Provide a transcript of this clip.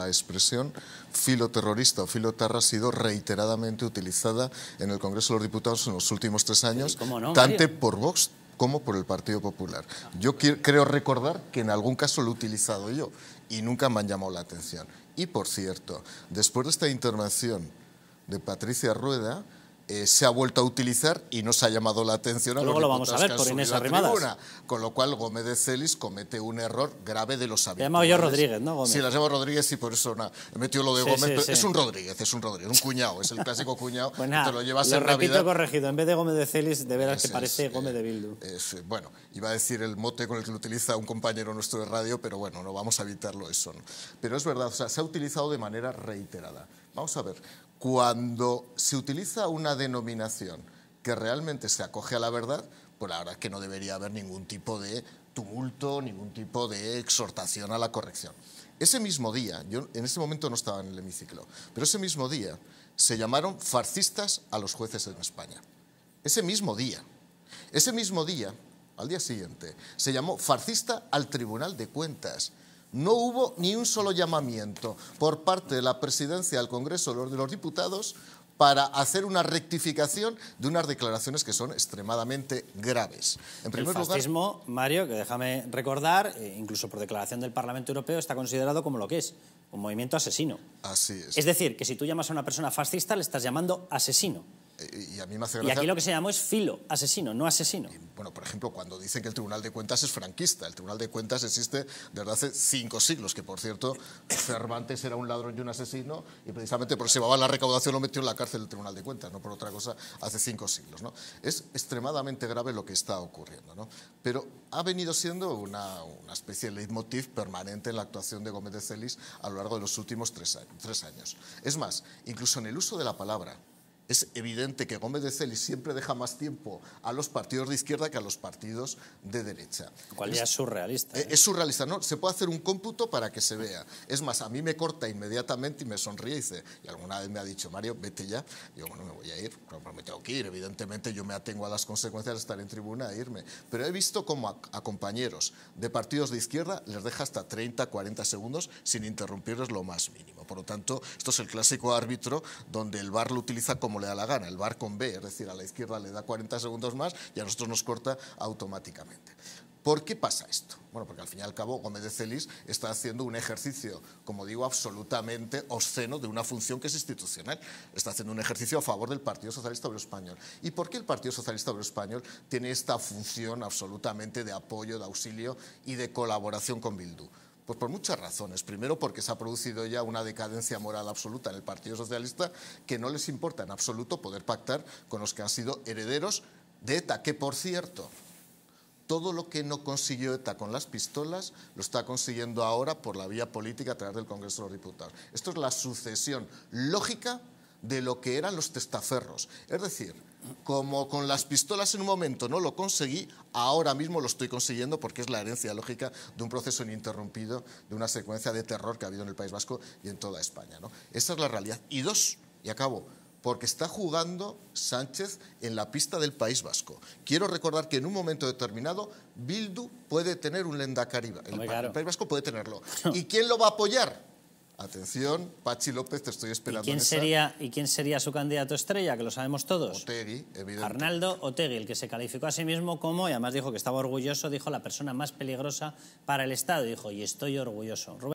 La expresión filoterrorista o filoterra ha sido reiteradamente utilizada en el Congreso de los Diputados en los últimos tres años, tanto por Vox como por el Partido Popular. Yo creo recordar que en algún caso lo he utilizado yo y nunca me han llamado la atención. Y por cierto, después de esta intervención de Patricia Rueda, eh, se ha vuelto a utilizar y no se ha llamado la atención a Luego lo vamos a ver por Inés Arrimadas. Con lo cual Gómez de Celis comete un error grave de los habituales. llamado yo Rodríguez, ¿no, Gómez? Sí, la llamo Rodríguez y por eso na, metido lo de Gómez. Es un Rodríguez, es un Rodríguez, un cuñado, es el clásico cuñado Bueno, pues te lo llevas en repito Navidad. corregido, en vez de Gómez de Celis, de veras es, que parece Gómez de eh, Bildu. Eh, bueno, iba a decir el mote con el que lo utiliza un compañero nuestro de radio, pero bueno, no vamos a evitarlo eso. Pero es verdad, o sea, se ha utilizado de manera reiterada. Vamos a ver, cuando se utiliza una denominación que realmente se acoge a la verdad, pues la verdad es que no debería haber ningún tipo de tumulto, ningún tipo de exhortación a la corrección. Ese mismo día, yo en ese momento no estaba en el hemiciclo, pero ese mismo día se llamaron farcistas a los jueces en España. Ese mismo día. Ese mismo día, al día siguiente, se llamó farcista al Tribunal de Cuentas no hubo ni un solo llamamiento por parte de la presidencia del Congreso de los Diputados para hacer una rectificación de unas declaraciones que son extremadamente graves. En el fascismo, Mario, que déjame recordar, eh, incluso por declaración del Parlamento Europeo, está considerado como lo que es, un movimiento asesino. Así es. Es decir, que si tú llamas a una persona fascista, le estás llamando asesino. Eh, y mí aquí lo que se llamó es filo, asesino, no asesino. bueno, por ejemplo, cuando dicen que el Tribunal de Cuentas es franquista. El Tribunal de Cuentas existe desde hace cinco siglos, que por cierto, Cervantes era un ladrón y un asesino, y precisamente por se llevaba la recaudación lo metió en la cárcel del Tribunal de Cuentas, no por otra cosa, hace cinco siglos. ¿no? Es extremadamente grave lo que está ocurriendo. Pero ha venido siendo una, una especie de leitmotiv permanente en la actuación de Gómez de Celis a lo largo de los últimos tres años. Es más, incluso en el uso de la palabra, es evidente que Gómez de Celis siempre deja más tiempo a los partidos de izquierda que a los partidos de derecha. ¿Cuál ya es surrealista. Eh, ¿eh? Es surrealista, ¿no? Se puede hacer un cómputo para que se vea. Es más, a mí me corta inmediatamente y me sonríe y dice, y alguna vez me ha dicho, Mario, vete ya. yo, bueno, me voy a ir, no, me tengo que ir, evidentemente yo me atengo a las consecuencias de estar en tribuna e irme. Pero he visto cómo a, compañeros de partidos de izquierda les deja hasta 30, 40 segundos sin interrumpirles lo más mínimo. Por lo tanto, esto es el clásico árbitro donde el bar lo utiliza como le da la gana, el bar con B, es decir, a la izquierda le da 40 segundos más y a nosotros nos corta automáticamente. ¿Por qué pasa esto? Bueno, porque al fin y al cabo Gómez de Celis está haciendo un ejercicio, como digo, absolutamente obsceno de una función que es institucional. Está haciendo un ejercicio a favor del Partido Socialista Obrero Español. ¿Y por qué el Partido Socialista Obrero Español tiene esta función absolutamente de apoyo, de auxilio y de colaboración con Bildu? Pues por muchas razones. Primero, porque se ha producido ya una decadencia moral absoluta en el Partido Socialista que no les importa en absoluto poder pactar con los que han sido herederos de ETA, que por cierto, todo lo que no consiguió ETA con las pistolas lo está consiguiendo ahora por la vía política a través del Congreso de los Diputados. Esto es la sucesión lógica de lo que eran los testaferros. Es decir, como con las pistolas en un momento no lo conseguí, ahora mismo lo estoy consiguiendo porque es la herencia lógica de un proceso ininterrumpido, de una secuencia de terror que ha habido en el País Vasco y en toda España. ¿no? Esa es la realidad. Y dos, y acabo, porque está jugando Sánchez en la pista del País Vasco. Quiero recordar que en un momento determinado Bildu puede tener un Lenda Cariba, el, País Vasco puede tenerlo. ¿Y quién lo va a apoyar? Atención, Pachi López, te estoy esperando. ¿Y quién, sería, ¿Y quién sería su candidato estrella? Que lo sabemos todos. Arnaldo Otegui, el que se calificó a sí mismo como, y además dijo que estaba orgulloso, dijo la persona más peligrosa para el Estado. Dijo, y estoy orgulloso.